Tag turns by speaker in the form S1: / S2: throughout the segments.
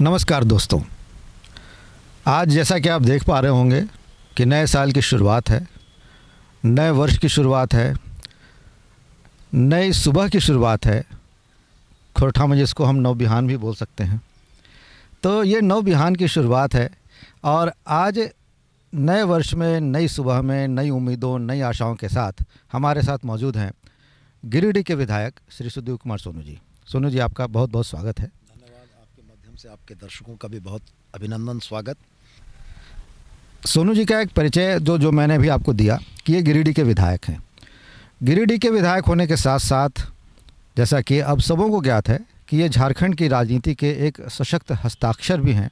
S1: नमस्कार दोस्तों आज जैसा कि आप देख पा रहे होंगे कि नए साल की शुरुआत है नए वर्ष की शुरुआत है नई सुबह की शुरुआत है खुरठा में जिसको हम नव बिहान भी बोल सकते हैं तो ये नव बिहान की शुरुआत है और आज नए वर्ष में नई सुबह में नई उम्मीदों नई आशाओं के साथ हमारे साथ मौजूद हैं गिरिडीह के विधायक श्री सुदीव कुमार सोनू जी सोनू जी आपका बहुत बहुत स्वागत है
S2: से आपके दर्शकों का भी बहुत अभिनंदन स्वागत
S1: सोनू जी का एक परिचय जो जो मैंने भी आपको दिया कि ये गिरिडीह के विधायक हैं गिरिडीह के विधायक होने के साथ साथ जैसा कि अब सबों को ज्ञात है कि ये झारखंड की राजनीति के एक सशक्त हस्ताक्षर भी हैं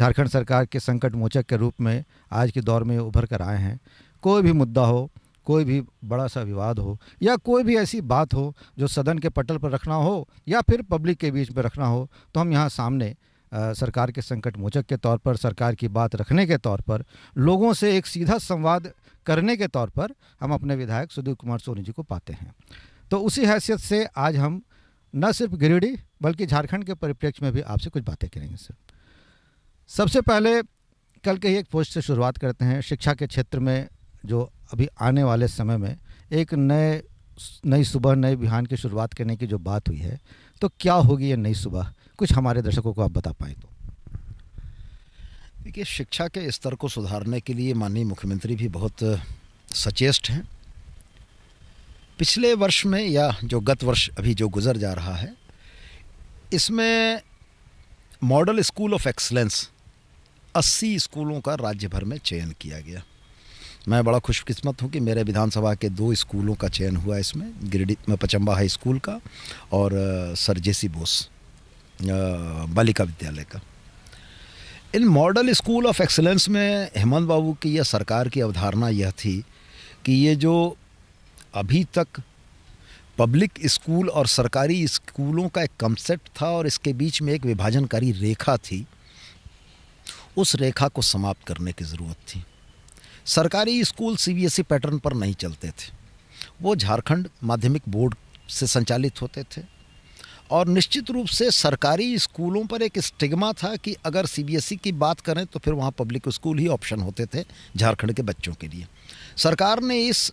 S1: झारखंड सरकार के संकट मोचक के रूप में आज के दौर में उभर कर आए हैं कोई भी मुद्दा हो कोई भी बड़ा सा विवाद हो या कोई भी ऐसी बात हो जो सदन के पटल पर रखना हो या फिर पब्लिक के बीच में रखना हो तो हम यहाँ सामने आ, सरकार के संकट मोचक के तौर पर सरकार की बात रखने के तौर पर लोगों से एक सीधा संवाद करने के तौर पर हम अपने विधायक सुधीर कुमार सोनी जी को पाते हैं तो उसी हैसियत से आज हम न सिर्फ गिरिडीह बल्कि झारखंड के परिप्रेक्ष्य में भी आपसे कुछ बातें करेंगे सर सबसे पहले कल के ही एक पोस्ट से शुरुआत करते हैं शिक्षा के क्षेत्र में जो अभी आने वाले समय में एक नए नई सुबह नए बिहान की शुरुआत करने की जो बात हुई है तो क्या होगी ये नई सुबह कुछ हमारे दर्शकों को आप बता पाए तो
S2: देखिए शिक्षा के स्तर को सुधारने के लिए माननीय मुख्यमंत्री भी बहुत सचेष्ट हैं पिछले वर्ष में या जो गत वर्ष अभी जो गुजर जा रहा है इसमें मॉडल स्कूल ऑफ एक्सलेंस 80 स्कूलों का राज्य भर में चयन किया गया मैं बड़ा खुशकिस्मत हूँ कि मेरे विधानसभा के दो स्कूलों का चयन हुआ इसमें में पचम्बा हाई स्कूल का और सर जेसी बोस बालिका विद्यालय का इन मॉडल स्कूल ऑफ एक्सलेंस में हेमंत बाबू की यह सरकार की अवधारणा यह थी कि ये जो अभी तक पब्लिक स्कूल और सरकारी स्कूलों का एक कंसेप्ट था और इसके बीच में एक विभाजनकारी रेखा थी उस रेखा को समाप्त करने की ज़रूरत थी सरकारी स्कूल सीबीएसई e पैटर्न पर नहीं चलते थे वो झारखंड माध्यमिक बोर्ड से संचालित होते थे और निश्चित रूप से सरकारी स्कूलों पर एक स्टिग्मा था कि अगर सीबीएसई e की बात करें तो फिर वहाँ पब्लिक स्कूल ही ऑप्शन होते थे झारखंड के बच्चों के लिए सरकार ने इस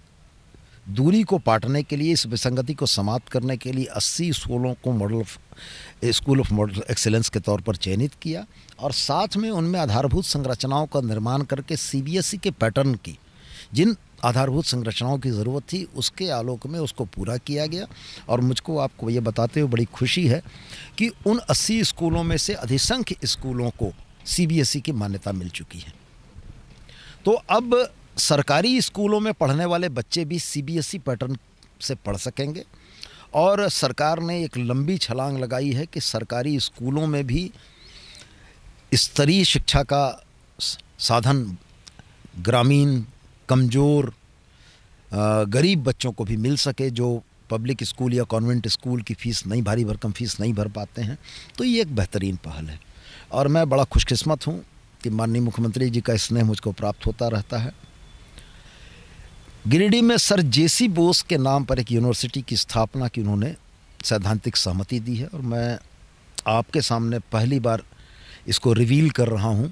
S2: दूरी को पाटने के लिए इस विसंगति को समाप्त करने के लिए अस्सी स्कूलों को model school of model excellence के तौर पर चयनित किया और साथ में उनमें आधारभूत संरचनाओं का निर्माण करके सीबीएसई e के पैटर्न की जिन आधारभूत संरचनाओं की ज़रूरत थी उसके आलोक में उसको पूरा किया गया और मुझको आपको ये बताते हुए बड़ी खुशी है कि उन अस्सी स्कूलों में से अधिसंख्य स्कूलों को सी e की मान्यता मिल चुकी है तो अब सरकारी स्कूलों में पढ़ने वाले बच्चे भी सीबीएसई e पैटर्न से पढ़ सकेंगे और सरकार ने एक लंबी छलांग लगाई है कि सरकारी स्कूलों में भी स्तरीय शिक्षा का साधन ग्रामीण कमज़ोर गरीब बच्चों को भी मिल सके जो पब्लिक स्कूल या कॉन्वेंट स्कूल की फ़ीस नहीं भारी भरकम फ़ीस नहीं भर पाते हैं तो ये एक बेहतरीन पहल है और मैं बड़ा खुशकिस्मत हूँ कि माननीय मुख्यमंत्री जी का स्नेह मुझको प्राप्त होता रहता है गिरिडीह में सर जेसी बोस के नाम पर एक यूनिवर्सिटी की स्थापना की उन्होंने सैद्धांतिक सहमति दी है और मैं आपके सामने पहली बार इसको रिवील कर रहा हूँ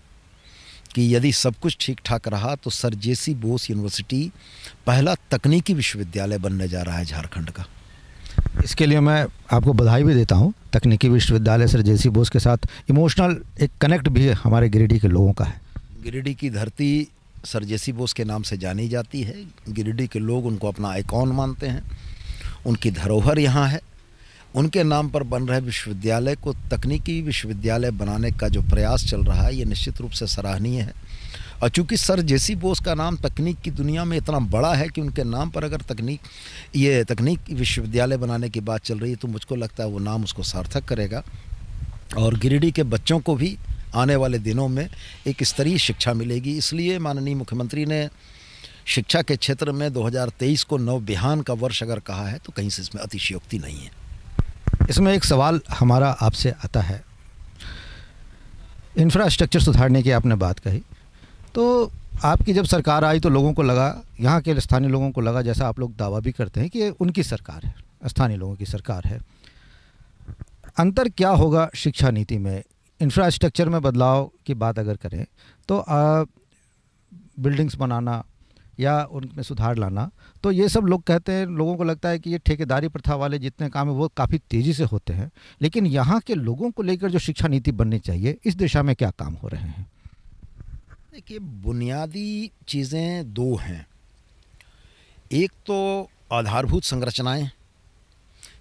S2: कि यदि सब कुछ ठीक ठाक रहा तो सर जेसी बोस यूनिवर्सिटी पहला तकनीकी विश्वविद्यालय बनने जा रहा है झारखंड का
S1: इसके लिए मैं आपको बधाई भी देता हूँ तकनीकी विश्वविद्यालय सर जेसी बोस के साथ इमोशनल एक कनेक्ट भी हमारे गिरिडीह के लोगों का है
S2: गिरिडीह की धरती सर जेसी बोस के नाम से जानी जाती है गिरिडीह के लोग उनको अपना आइकॉन मानते हैं उनकी धरोहर यहाँ है उनके नाम पर बन रहे विश्वविद्यालय को तकनीकी विश्वविद्यालय बनाने का जो प्रयास चल रहा है ये निश्चित रूप से सराहनीय है और चूँकि सर जेसी बोस का नाम तकनीक की दुनिया में इतना बड़ा है कि उनके नाम पर अगर तकनीक ये तकनीक विश्वविद्यालय बनाने की बात चल रही है तो मुझको लगता है वो नाम उसको सार्थक करेगा और गिरिडीह के बच्चों को भी आने वाले दिनों में एक स्तरीय शिक्षा मिलेगी इसलिए माननीय मुख्यमंत्री ने शिक्षा के क्षेत्र में 2023 को नव बिहान का वर्ष अगर कहा है तो कहीं से इसमें अतिशयोक्ति नहीं है इसमें एक सवाल हमारा आपसे आता है
S1: इंफ्रास्ट्रक्चर सुधारने की आपने बात कही तो आपकी जब सरकार आई तो लोगों को लगा यहाँ के स्थानीय लोगों को लगा जैसा आप लोग दावा भी करते हैं कि उनकी सरकार है स्थानीय लोगों की सरकार है अंतर क्या होगा शिक्षा नीति में इंफ्रास्ट्रक्चर में बदलाव की बात अगर करें तो बिल्डिंग्स बनाना या उनमें सुधार लाना तो ये सब लोग कहते हैं लोगों को लगता है कि ये ठेकेदारी प्रथा वाले जितने काम हैं वो काफ़ी तेज़ी से होते हैं लेकिन यहाँ के लोगों को लेकर जो शिक्षा नीति बननी चाहिए इस दिशा में क्या काम हो रहे हैं
S2: देखिए बुनियादी चीज़ें दो हैं एक तो आधारभूत संरचनाएं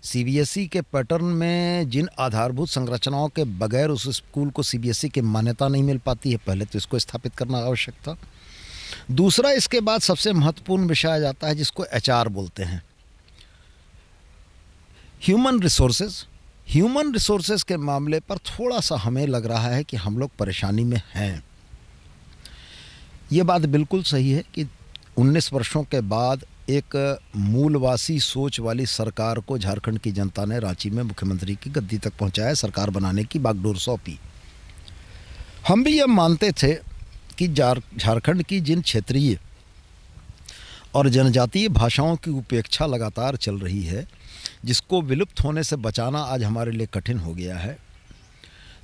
S2: सीबीएसई के पैटर्न में जिन आधारभूत संरचनाओं के बगैर उस स्कूल को सीबीएसई की मान्यता नहीं मिल पाती है पहले तो इसको स्थापित करना आवश्यक था दूसरा इसके बाद सबसे महत्वपूर्ण विषय आ जाता है जिसको एच बोलते हैं ह्यूमन रिसोर्सेज ह्यूमन रिसोर्सेज के मामले पर थोड़ा सा हमें लग रहा है कि हम लोग परेशानी में हैं ये बात बिल्कुल सही है कि 19 वर्षों के बाद एक मूलवासी सोच वाली सरकार को झारखंड की जनता ने रांची में मुख्यमंत्री की गद्दी तक पहुंचाया सरकार बनाने की बागडोर सौंपी हम भी यह मानते थे कि झारखंड की जिन क्षेत्रीय और जनजातीय भाषाओं की उपेक्षा लगातार चल रही है जिसको विलुप्त होने से बचाना आज हमारे लिए कठिन हो गया है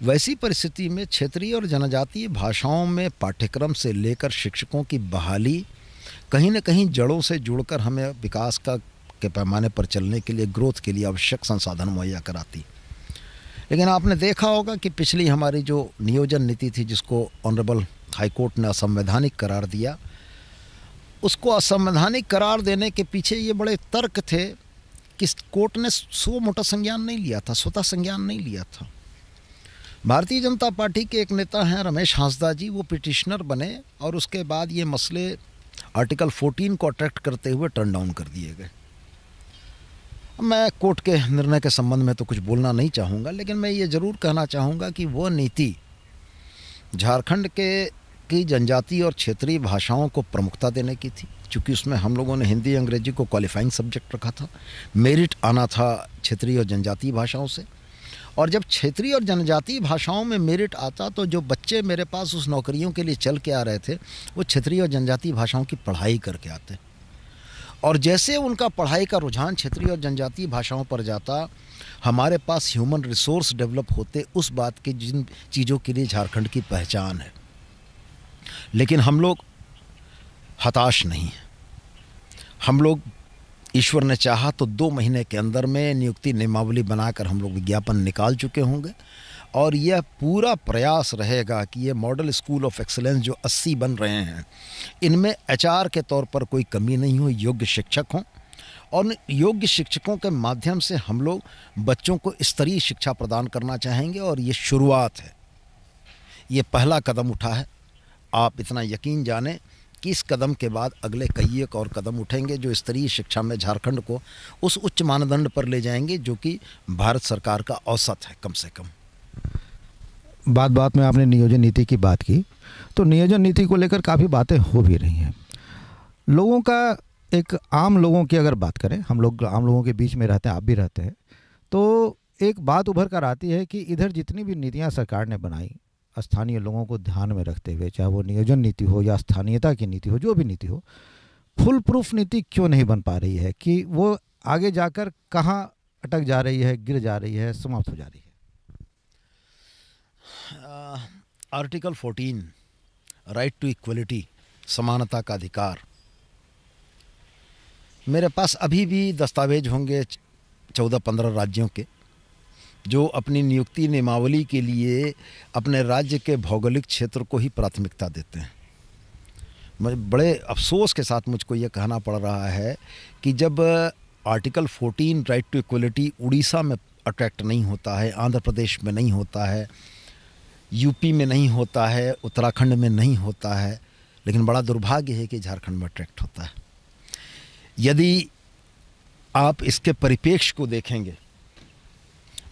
S2: वैसी परिस्थिति में क्षेत्रीय और जनजातीय भाषाओं में पाठ्यक्रम से लेकर शिक्षकों की बहाली कहीं ना कहीं जड़ों से जुड़कर हमें विकास का के पैमाने पर चलने के लिए ग्रोथ के लिए आवश्यक संसाधन मुहैया कराती लेकिन आपने देखा होगा कि पिछली हमारी जो नियोजन नीति थी जिसको ऑनरेबल हाईकोर्ट ने असंवैधानिक करार दिया उसको असंवैधानिक करार देने के पीछे ये बड़े तर्क थे कि कोर्ट ने सो मोटा संज्ञान नहीं लिया था स्वतः संज्ञान नहीं लिया था भारतीय जनता पार्टी के एक नेता हैं रमेश हांसदा जी वो पिटिशनर बने और उसके बाद ये मसले आर्टिकल 14 को अट्रैक्ट करते हुए टर्न डाउन कर दिए गए मैं कोर्ट के निर्णय के संबंध में तो कुछ बोलना नहीं चाहूँगा लेकिन मैं ये ज़रूर कहना चाहूँगा कि वह नीति झारखंड के की जनजातीय और क्षेत्रीय भाषाओं को प्रमुखता देने की थी चूँकि उसमें हम लोगों ने हिंदी अंग्रेजी को क्वालिफाइंग सब्जेक्ट रखा था मेरिट आना था क्षेत्रीय और जनजातीय भाषाओं से और जब क्षेत्रीय और जनजातीय भाषाओं में मेरिट आता तो जो बच्चे मेरे पास उस नौकरियों के लिए चल के आ रहे थे वो क्षेत्रीय और जनजातीय भाषाओं की पढ़ाई करके आते और जैसे उनका पढ़ाई का रुझान क्षेत्रीय और जनजातीय भाषाओं पर जाता हमारे पास ह्यूमन रिसोर्स डेवलप होते उस बात की जिन चीज़ों के लिए झारखंड की पहचान है लेकिन हम लोग हताश नहीं हैं हम लोग ईश्वर ने चाहा तो दो महीने के अंदर में नियुक्ति नियमावली बनाकर हम लोग विज्ञापन निकाल चुके होंगे और यह पूरा प्रयास रहेगा कि ये मॉडल स्कूल ऑफ एक्सेलेंस जो 80 बन रहे हैं इनमें एचआर के तौर पर कोई कमी नहीं हो योग्य शिक्षक हों और योग्य शिक्षकों के माध्यम से हम लोग बच्चों को स्तरीय शिक्षा प्रदान करना चाहेंगे और ये शुरुआत है ये पहला कदम उठा है आप इतना यकीन जानें किस कदम के बाद अगले कई एक और कदम उठेंगे जो स्तरीय शिक्षा में झारखंड को उस उच्च मानदंड पर ले जाएंगे जो कि भारत सरकार का औसत है कम से कम
S1: बात बात में आपने नियोजन नीति की बात की तो नियोजन नीति को लेकर काफ़ी बातें हो भी रही हैं लोगों का एक आम लोगों की अगर बात करें हम लोग आम लोगों के बीच में रहते हैं आप भी रहते हैं तो एक बात उभर कर आती है कि इधर जितनी भी नीतियाँ सरकार ने बनाई स्थानीय लोगों को ध्यान में रखते हुए चाहे वो नियोजन नीति हो या स्थानीयता की नीति हो जो भी नीति हो फुल प्रूफ नीति क्यों नहीं बन पा रही है कि वो आगे जाकर कहाँ अटक
S2: जा रही है गिर जा रही है समाप्त हो जा रही है article fourteen right to equality समानता का अधिकार मेरे पास अभी भी दस्तावेज होंगे चौदह पंद्रह राज्यों के जो अपनी नियुक्ति नियमावली के लिए अपने राज्य के भौगोलिक क्षेत्र को ही प्राथमिकता देते हैं मैं बड़े अफसोस के साथ मुझको ये कहना पड़ रहा है कि जब article 14 right to equality Orissa में अट्रैक्ट नहीं होता है आंध्र प्रदेश में नहीं होता है यूपी में नहीं होता है उत्तराखंड में नहीं होता है लेकिन बड़ा दुर्भाग्य है कि झारखंड में अट्रैक्ट होता है यदि आप इसके परिपेक्ष को देखेंगे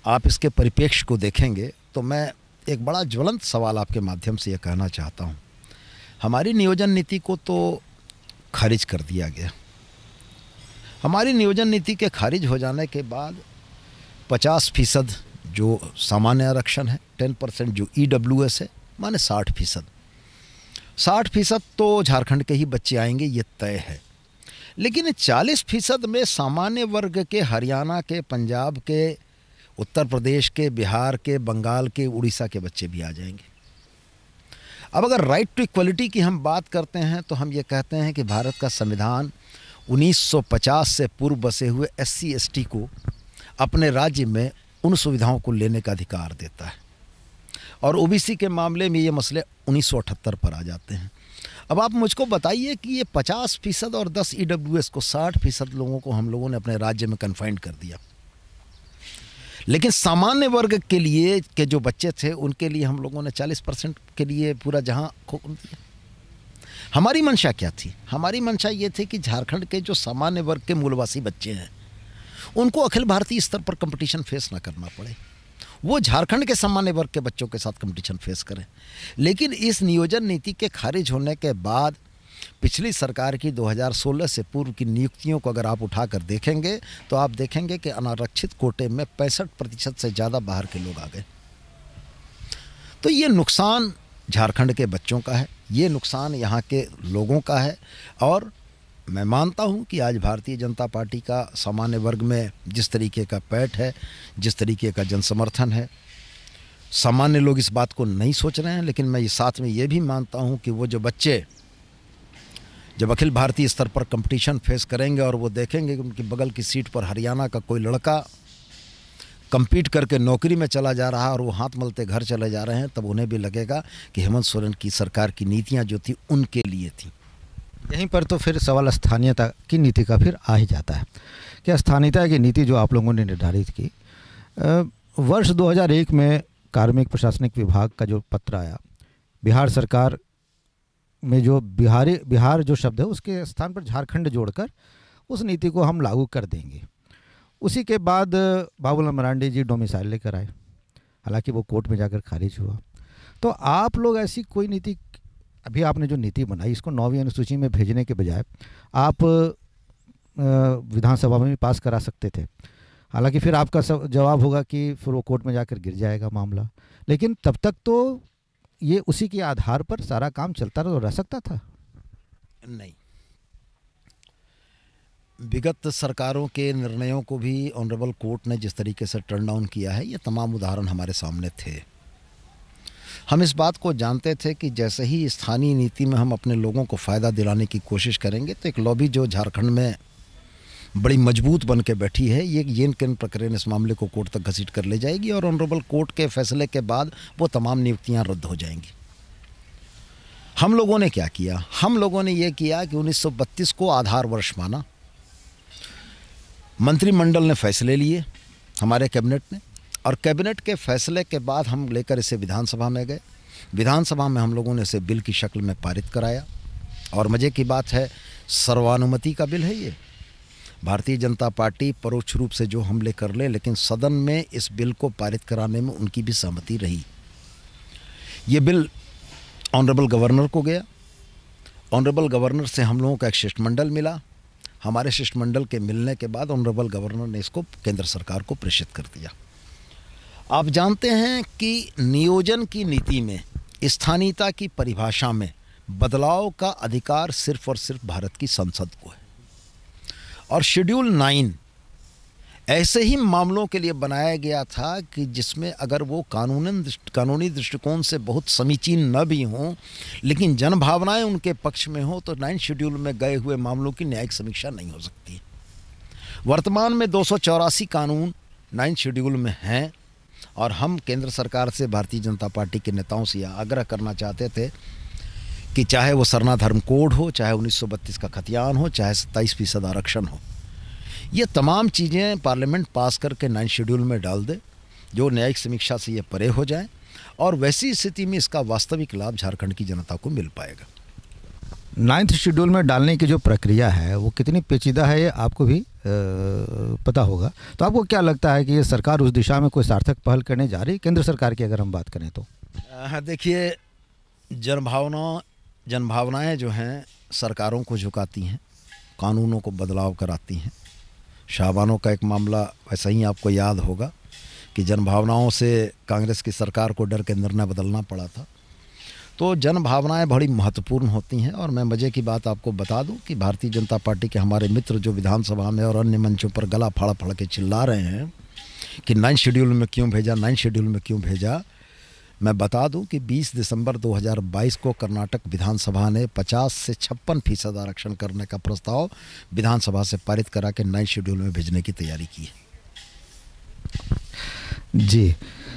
S2: आप इसके परिप्रेक्ष्य को देखेंगे तो मैं एक बड़ा ज्वलंत सवाल आपके माध्यम से यह कहना चाहता हूँ हमारी नियोजन नीति को तो खारिज कर दिया गया हमारी नियोजन नीति के खारिज हो जाने के बाद 50 फीसद जो सामान्य आरक्षण है 10 परसेंट जो ई e है माने 60 फीसद साठ फीसद तो झारखंड के ही बच्चे आएंगे ये तय है लेकिन 40 फीसद में सामान्य वर्ग के हरियाणा के पंजाब के उत्तर प्रदेश के बिहार के बंगाल के उड़ीसा के बच्चे भी आ जाएंगे अब अगर राइट टू इक्वलिटी की हम बात करते हैं तो हम ये कहते हैं कि भारत का संविधान 1950 से पूर्व बसे हुए एस सी को अपने राज्य में उन सुविधाओं को लेने का अधिकार देता है और ओबीसी के मामले में ये मसले 1978 पर आ जाते हैं अब आप मुझको बताइए कि ये 50 फीसद और 10 ई e को 60 फीसद लोगों को हम लोगों ने अपने राज्य में कन्फाइंड कर दिया लेकिन सामान्य वर्ग के लिए के जो बच्चे थे उनके लिए हम लोगों ने चालीस परसेंट के लिए पूरा जहाँ खोल दिया हमारी मंशा क्या थी हमारी मंशा ये थी कि झारखंड के जो सामान्य वर्ग के मूलवासी बच्चे हैं उनको अखिल भारतीय स्तर पर कंपटीशन फेस ना करना पड़े वो झारखंड के सामान्य वर्ग के बच्चों के साथ कंपटीशन फेस करें लेकिन इस नियोजन नीति के खारिज होने के बाद पिछली सरकार की 2016 से पूर्व की नियुक्तियों को अगर आप उठा कर देखेंगे तो आप देखेंगे कि अनारक्षित कोटे में पैंसठ प्रतिशत से ज़्यादा बाहर के लोग आ गए तो ये नुकसान झारखंड के बच्चों का है ये नुकसान यहाँ के लोगों का है और मैं मानता हूँ कि आज भारतीय जनता पार्टी का सामान्य वर्ग में जिस तरीके का पैट है जिस तरीके का जनसमर्थन है सामान्य लोग इस बात को नहीं सोच रहे हैं लेकिन मैं ये साथ में ये भी मानता हूँ कि वो जो बच्चे जब अखिल भारतीय स्तर पर कंपटीशन फेस करेंगे और वो देखेंगे कि उनकी बगल की सीट पर हरियाणा का कोई लड़का कम्पीट करके नौकरी में चला जा रहा और वो हाथ मलते घर चले जा रहे हैं तब उन्हें भी लगेगा कि हेमंत सोरेन की सरकार की नीतियाँ जो थी उनके लिए थी यहीं पर तो फिर
S1: सवाल स्थानीयता की नीति का फिर आ ही जाता है कि स्थानीयता की नीति जो आप लोगों ने निर्धारित की वर्ष 2001 में कार्मिक प्रशासनिक विभाग का जो पत्र आया बिहार सरकार में जो बिहारी बिहार जो शब्द है उसके स्थान पर झारखंड जोड़कर उस नीति को हम लागू कर देंगे उसी के बाद बाबूलाल मरांडी जी डोमिसाइल लेकर आए हालांकि वो कोर्ट में जाकर खारिज हुआ तो आप लोग ऐसी कोई नीति अभी आपने जो नीति बनाई इसको नौवीं अनुसूची में भेजने के बजाय आप विधानसभा में भी पास करा सकते थे हालांकि फिर आपका जवाब होगा कि फिर वो कोर्ट में जाकर गिर जाएगा मामला लेकिन तब तक तो
S2: ये उसी के आधार पर सारा काम चलता रह, सकता था नहीं विगत सरकारों के निर्णयों को भी ऑनरेबल कोर्ट ने जिस तरीके से टर्न डाउन किया है ये तमाम उदाहरण हमारे सामने थे हम इस बात को जानते थे कि जैसे ही स्थानीय नीति में हम अपने लोगों को फ़ायदा दिलाने की कोशिश करेंगे तो एक लॉबी जो झारखंड में बड़ी मजबूत बन के बैठी है ये येन केन प्रकरण इस मामले को कोर्ट तक घसीट कर ले जाएगी और ऑनरेबल कोर्ट के फैसले के बाद वो तमाम नियुक्तियाँ रद्द हो जाएंगी हम लोगों ने क्या किया हम लोगों ने ये किया कि 1932 को आधार वर्ष माना मंत्रिमंडल ने फैसले लिए हमारे कैबिनेट ने और कैबिनेट के फैसले के बाद हम लेकर इसे विधानसभा में गए विधानसभा में हम लोगों ने इसे बिल की शक्ल में पारित कराया और मज़े की बात है सर्वानुमति का बिल है ये भारतीय जनता पार्टी परोक्ष रूप से जो हमले कर ले, लेकिन सदन में इस बिल को पारित कराने में उनकी भी सहमति रही ये बिल ऑनरेबल गवर्नर को गया ऑनरेबल गवर्नर से हम लोगों का एक शिष्टमंडल मिला हमारे शिष्टमंडल के मिलने के बाद ऑनरेबल गवर्नर ने इसको केंद्र सरकार को प्रेषित कर दिया आप जानते हैं कि नियोजन की नीति में स्थानीयता की परिभाषा में बदलाव का अधिकार सिर्फ और सिर्फ भारत की संसद को है और शेड्यूल नाइन ऐसे ही मामलों के लिए बनाया गया था कि जिसमें अगर वो कानून कानूनी दृष्टिकोण से बहुत समीचीन न भी हों लेकिन जनभावनाएं उनके पक्ष में हों तो नाइन शेड्यूल में गए हुए मामलों की न्यायिक समीक्षा नहीं हो सकती वर्तमान में दो कानून नाइन शेड्यूल में हैं और हम केंद्र सरकार से भारतीय जनता पार्टी के नेताओं से यह आग्रह करना चाहते थे कि चाहे वो सरना धर्म कोड हो चाहे 1932 का खतियान हो चाहे सत्ताईस फीसद आरक्षण हो ये तमाम चीज़ें पार्लियामेंट पास करके नाइन शेड्यूल में डाल दे जो न्यायिक समीक्षा से ये परे हो जाए और वैसी स्थिति में इसका वास्तविक लाभ झारखंड की जनता को मिल पाएगा नाइन्थ शेड्यूल में डालने की जो
S1: प्रक्रिया है वो कितनी पेचीदा है ये आपको भी पता होगा तो आपको क्या लगता है कि ये सरकार उस दिशा में कोई सार्थक पहल करने जा रही केंद्र सरकार की अगर हम बात करें तो
S2: हाँ, देखिए जनभावना जनभावनाएं जो हैं सरकारों को झुकाती हैं कानूनों को बदलाव कराती हैं शाहबानों का एक मामला वैसा ही आपको याद होगा कि जनभावनाओं से कांग्रेस की सरकार को डर के निर्णय बदलना पड़ा था तो जनभावनाएं बड़ी महत्वपूर्ण होती हैं और मैं मज़े की बात आपको बता दूं कि भारतीय जनता पार्टी के हमारे मित्र जो विधानसभा में और अन्य मंचों पर गला फाड़ फाड़ के चिल्ला रहे हैं कि नाइन शेड्यूल में क्यों भेजा नाइन शेड्यूल में क्यों भेजा मैं बता दूं कि 20 दिसंबर 2022 को कर्नाटक विधानसभा ने 50 से छप्पन फीसद आरक्षण करने का प्रस्ताव विधानसभा से पारित करा के नए शेड्यूल में भेजने की तैयारी की है जी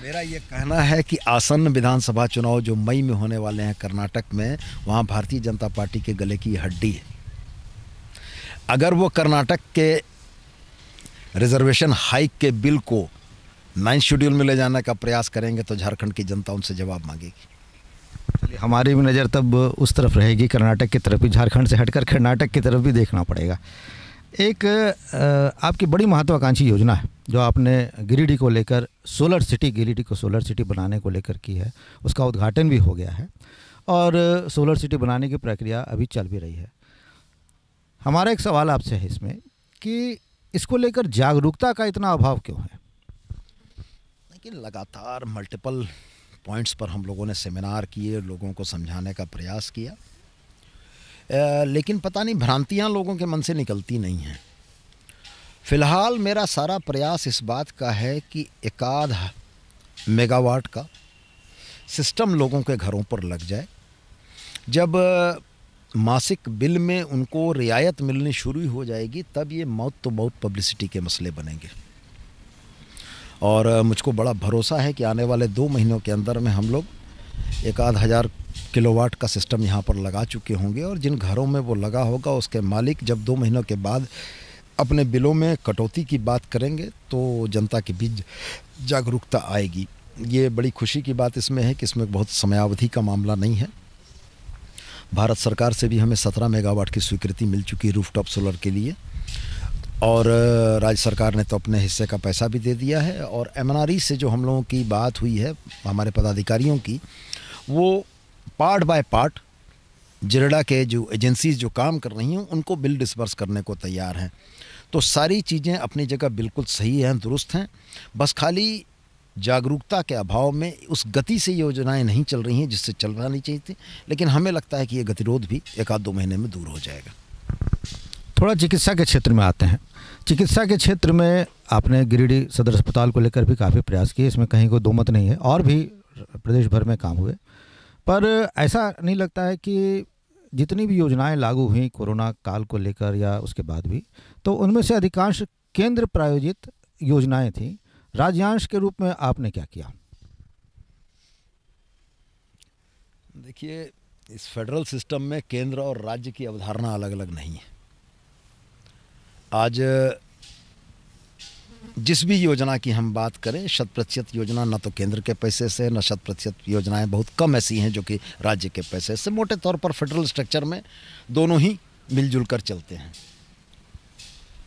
S2: मेरा ये कहना है कि आसन्न विधानसभा चुनाव जो मई में होने वाले हैं कर्नाटक में वहाँ भारतीय जनता पार्टी के गले की हड्डी है अगर वो कर्नाटक के रिजर्वेशन हाइक के बिल को नाइन्थ शेड्यूल में ले जाने का प्रयास करेंगे तो झारखंड की जनता उनसे जवाब मांगेगी
S1: चलिए हमारी भी नज़र तब उस तरफ रहेगी कर्नाटक की तरफ भी झारखंड से हटकर कर्नाटक की तरफ भी देखना पड़ेगा एक आपकी बड़ी महत्वाकांक्षी योजना है जो आपने गिरिडीह को लेकर सोलर सिटी गिरिडीह को सोलर सिटी बनाने को लेकर की है उसका उद्घाटन भी हो गया है और सोलर सिटी बनाने की प्रक्रिया अभी चल भी रही है हमारा एक सवाल आपसे है इसमें कि इसको लेकर जागरूकता का इतना अभाव क्यों है
S2: लेकिन लगातार मल्टीपल पॉइंट्स पर हम लोगों ने सेमिनार किए लोगों को समझाने का प्रयास किया लेकिन पता नहीं भ्रांतियाँ लोगों के मन से निकलती नहीं हैं फ़िलहाल मेरा सारा प्रयास इस बात का है कि एकाध मेगावाट का सिस्टम लोगों के घरों पर लग जाए जब मासिक बिल में उनको रियायत मिलनी शुरू हो जाएगी तब ये मौत तो मौत पब्लिसिटी के मसले बनेंगे और मुझको बड़ा भरोसा है कि आने वाले दो महीनों के अंदर में हम लोग एक आध हज़ार किलोवाट का सिस्टम यहाँ पर लगा चुके होंगे और जिन घरों में वो लगा होगा उसके मालिक जब दो महीनों के बाद अपने बिलों में कटौती की बात करेंगे तो जनता के बीच जागरूकता आएगी ये बड़ी खुशी की बात इसमें है कि इसमें बहुत समयावधि का मामला नहीं है भारत सरकार से भी हमें 17 मेगावाट की स्वीकृति मिल चुकी है रूफटॉप सोलर के लिए और राज्य सरकार ने तो अपने हिस्से का पैसा भी दे दिया है और एम e से जो हम लोगों की बात हुई है हमारे पदाधिकारियों की वो पार्ट बाय पार्ट जिरडा के जो एजेंसीज जो काम कर रही हैं उनको बिल डिस्बर्स करने को तैयार हैं तो सारी चीज़ें अपनी जगह बिल्कुल सही हैं दुरुस्त हैं बस खाली जागरूकता के अभाव में उस गति से योजनाएं नहीं चल रही हैं जिससे चलना नहीं चाहिए थी लेकिन हमें लगता है कि ये गतिरोध भी एक आध दो महीने में दूर हो जाएगा
S1: थोड़ा चिकित्सा के क्षेत्र में आते हैं चिकित्सा के क्षेत्र में आपने गिरिडीह सदर अस्पताल को लेकर भी काफ़ी प्रयास किए इसमें कहीं कोई दो मत नहीं है और भी प्रदेश भर में काम हुए पर ऐसा नहीं लगता है कि जितनी भी योजनाएं लागू हुई कोरोना काल को लेकर या उसके बाद भी तो उनमें से अधिकांश केंद्र प्रायोजित योजनाएं थीं राज्यांश के रूप में आपने क्या किया
S2: देखिए इस फेडरल सिस्टम में केंद्र और राज्य की अवधारणा अलग अलग नहीं है आज जिस भी योजना की हम बात करें शत प्रतिशत योजना न तो केंद्र के पैसे से न शत प्रतिशत योजनाएँ बहुत कम ऐसी हैं जो कि राज्य के पैसे से मोटे तौर पर फेडरल स्ट्रक्चर में दोनों ही मिलजुल कर चलते हैं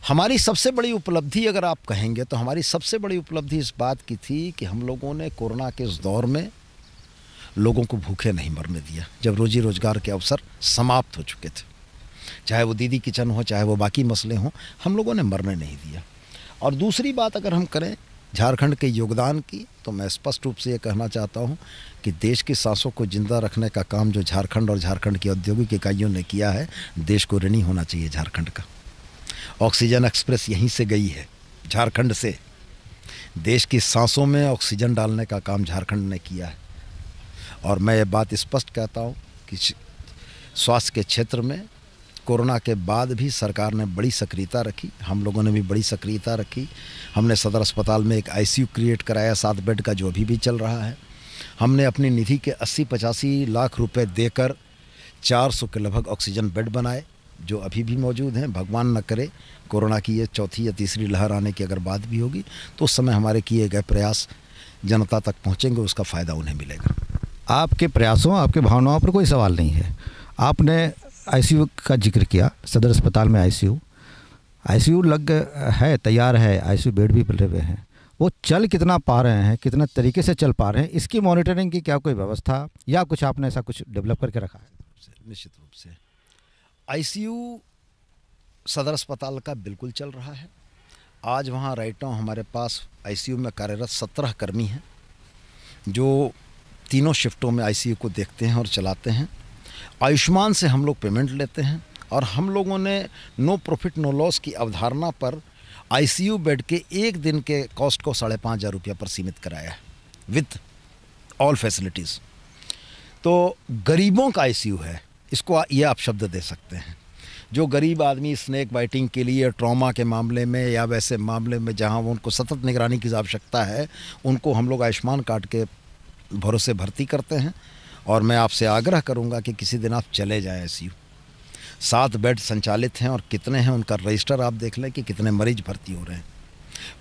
S2: हमारी सबसे बड़ी उपलब्धि अगर आप कहेंगे तो हमारी सबसे बड़ी उपलब्धि इस बात की थी कि हम लोगों ने कोरोना के इस दौर में लोगों को भूखे नहीं मरने दिया जब रोजी रोजगार के अवसर समाप्त हो चुके थे चाहे वो दीदी किचन हो चाहे वो बाकी मसले हों हम लोगों ने मरने नहीं दिया और दूसरी बात अगर हम करें झारखंड के योगदान की तो मैं स्पष्ट रूप से ये कहना चाहता हूँ कि देश की सांसों को जिंदा रखने का काम जो झारखंड और झारखंड की औद्योगिक इकाइयों ने किया है देश को ऋणी होना चाहिए झारखंड का ऑक्सीजन एक्सप्रेस यहीं से गई है झारखंड से देश की सांसों में ऑक्सीजन डालने का काम झारखंड ने किया है और मैं ये बात स्पष्ट कहता हूँ कि स्वास्थ्य के क्षेत्र में कोरोना के बाद भी सरकार ने बड़ी सक्रियता रखी हम लोगों ने भी बड़ी सक्रियता रखी हमने सदर अस्पताल में एक आईसीयू क्रिएट कराया सात बेड का जो अभी भी चल रहा है हमने अपनी निधि के अस्सी पचासी लाख रुपए देकर 400 के लगभग ऑक्सीजन बेड बनाए जो अभी भी मौजूद हैं भगवान न करे कोरोना की ये चौथी या तीसरी लहर आने की अगर बात भी होगी तो उस समय हमारे किए गए प्रयास जनता तक पहुँचेंगे उसका फ़ायदा उन्हें मिलेगा
S1: आपके प्रयासों आपके भावनाओं पर कोई सवाल नहीं है आपने आईसीयू का जिक्र किया सदर अस्पताल में आईसीयू आईसीयू लग है तैयार है आईसीयू बेड भी बने हुए हैं वो चल कितना पा रहे हैं कितना तरीके से चल पा रहे हैं इसकी मॉनिटरिंग की क्या कोई व्यवस्था या कुछ आपने ऐसा कुछ डेवलप करके रखा है
S2: निश्चित रूप से आईसीयू सदर अस्पताल का बिल्कुल चल रहा है आज वहाँ राइटों हमारे पास आईसीयू में कार्यरत सत्रह कर्मी हैं जो तीनों शिफ्टों में आईसीयू को देखते हैं और चलाते हैं आयुष्मान से हम लोग पेमेंट लेते हैं और हम लोगों ने नो प्रॉफिट नो लॉस की अवधारणा पर आईसीयू बेड के एक दिन के कॉस्ट को साढ़े पाँच हज़ार रुपया पर सीमित कराया है विथ ऑल फैसिलिटीज़ तो गरीबों का आईसीयू है इसको ये आप शब्द दे सकते हैं जो गरीब आदमी स्नैक बाइटिंग के लिए ट्रॉमा के मामले में या वैसे मामले में जहां वो उनको सतत निगरानी की आवश्यकता है उनको हम लोग आयुष्मान कार्ड के भरोसे भर्ती करते हैं और मैं आपसे आग्रह करूँगा कि किसी दिन आप चले जाएँ आई सात बेड संचालित हैं और कितने हैं उनका रजिस्टर आप देख लें कि कितने मरीज भर्ती हो रहे हैं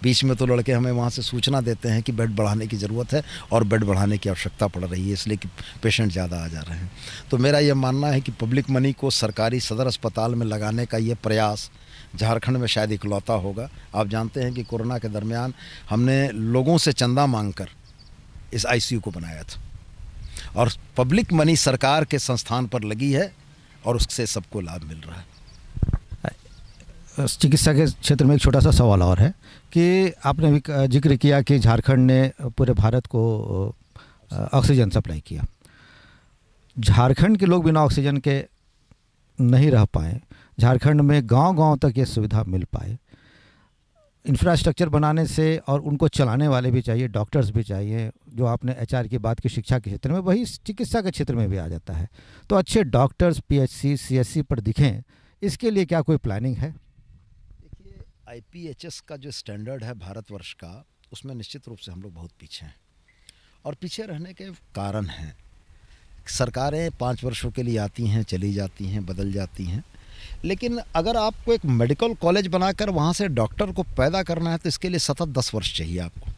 S2: बीच में तो लड़के हमें वहाँ से सूचना देते हैं कि बेड बढ़ाने की ज़रूरत है और बेड बढ़ाने की आवश्यकता पड़ रही है इसलिए कि पेशेंट ज़्यादा आ जा रहे हैं तो मेरा यह मानना है कि पब्लिक मनी को सरकारी सदर अस्पताल में लगाने का ये प्रयास झारखंड में शायद इकलौता होगा आप जानते हैं कि कोरोना के दरमियान हमने लोगों से चंदा मांग कर इस आई को बनाया था और पब्लिक मनी सरकार के संस्थान पर लगी है और उससे सबको लाभ मिल रहा है
S1: चिकित्सा के क्षेत्र में एक छोटा सा सवाल और है कि आपने भी जिक्र किया कि झारखंड ने पूरे भारत को ऑक्सीजन सप्लाई किया झारखंड के लोग बिना ऑक्सीजन के नहीं रह पाए झारखंड में गांव-गांव तक ये सुविधा मिल पाए इंफ्रास्ट्रक्चर बनाने से और उनको चलाने वाले भी चाहिए डॉक्टर्स भी चाहिए जो आपने एच की बात की शिक्षा के क्षेत्र में वही चिकित्सा के क्षेत्र में भी आ जाता है तो अच्छे डॉक्टर्स पीएचसी सीएससी पर दिखें इसके लिए क्या कोई प्लानिंग है देखिए
S2: आईपीएचएस का जो स्टैंडर्ड है भारतवर्ष का उसमें निश्चित रूप से हम लोग बहुत पीछे हैं और पीछे रहने के कारण हैं सरकारें पाँच वर्षों के लिए आती हैं चली जाती हैं बदल जाती हैं लेकिन अगर आपको एक मेडिकल कॉलेज बनाकर वहाँ से डॉक्टर को पैदा करना है तो इसके लिए सतत दस वर्ष चाहिए आपको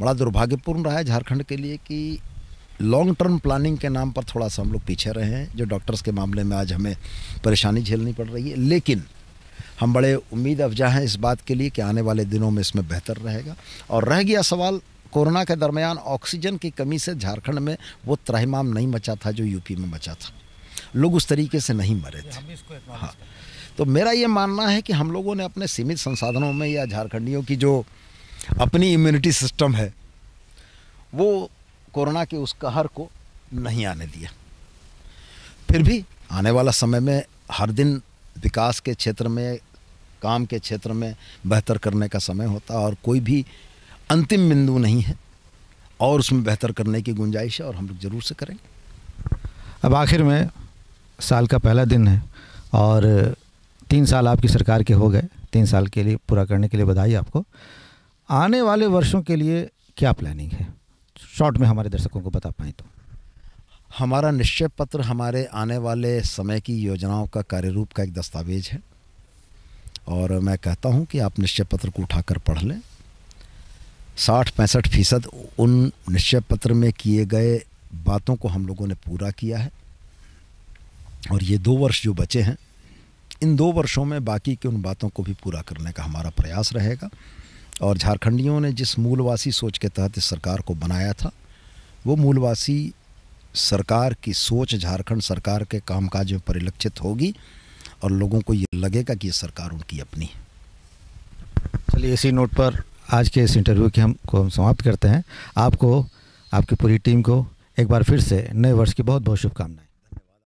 S2: बड़ा दुर्भाग्यपूर्ण रहा है झारखंड के लिए कि लॉन्ग टर्म प्लानिंग के नाम पर थोड़ा सा हम लोग पीछे रहे हैं जो डॉक्टर्स के मामले में आज हमें परेशानी झेलनी पड़ रही है लेकिन हम बड़े उम्मीद अफजा हैं इस बात के लिए कि आने वाले दिनों में इसमें बेहतर रहेगा और रह गया सवाल कोरोना के दरमियान ऑक्सीजन की कमी से झारखंड में वो त्राहिमाम नहीं मचा था जो यूपी में मचा था लोग उस तरीके से नहीं मरे
S1: थे हाँ
S2: तो मेरा ये मानना है कि हम लोगों ने अपने सीमित संसाधनों में या झारखंडियों की जो अपनी इम्यूनिटी सिस्टम है वो कोरोना के उस कहर को नहीं आने दिया फिर भी आने वाला समय में हर दिन विकास के क्षेत्र में काम के क्षेत्र में बेहतर करने का समय होता है और कोई भी अंतिम बिंदु नहीं है और उसमें बेहतर करने की गुंजाइश है और हम लोग ज़रूर से करेंगे
S1: अब आखिर में साल का पहला दिन है और तीन साल आपकी सरकार के हो गए तीन साल के लिए पूरा करने के लिए बधाई आपको आने
S2: वाले वर्षों के लिए क्या प्लानिंग है शॉर्ट में हमारे दर्शकों को बता पाएँ तो हमारा निश्चय पत्र हमारे आने वाले समय की योजनाओं का कार्य रूप का एक दस्तावेज है और मैं कहता हूं कि आप निश्चय पत्र को उठाकर पढ़ लें साठ पैंसठ फीसद उन निश्चय पत्र में किए गए बातों को हम लोगों ने पूरा किया है और ये दो वर्ष जो बचे हैं इन दो वर्षों में बाकी की उन बातों को भी पूरा करने का हमारा प्रयास रहेगा और झारखंडियों ने जिस मूलवासी सोच के तहत इस सरकार को बनाया था वो मूलवासी सरकार की सोच झारखंड सरकार के कामकाज में परिलक्षित होगी और लोगों को ये लगेगा कि ये सरकार उनकी अपनी है
S1: चलिए इसी नोट पर आज के इस इंटरव्यू के हम को हम समाप्त करते हैं आपको आपकी पूरी टीम को एक बार फिर से नए वर्ष की बहुत बहुत शुभकामनाएं